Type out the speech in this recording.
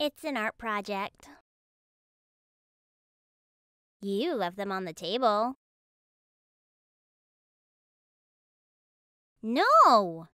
It's an art project. You left them on the table. No!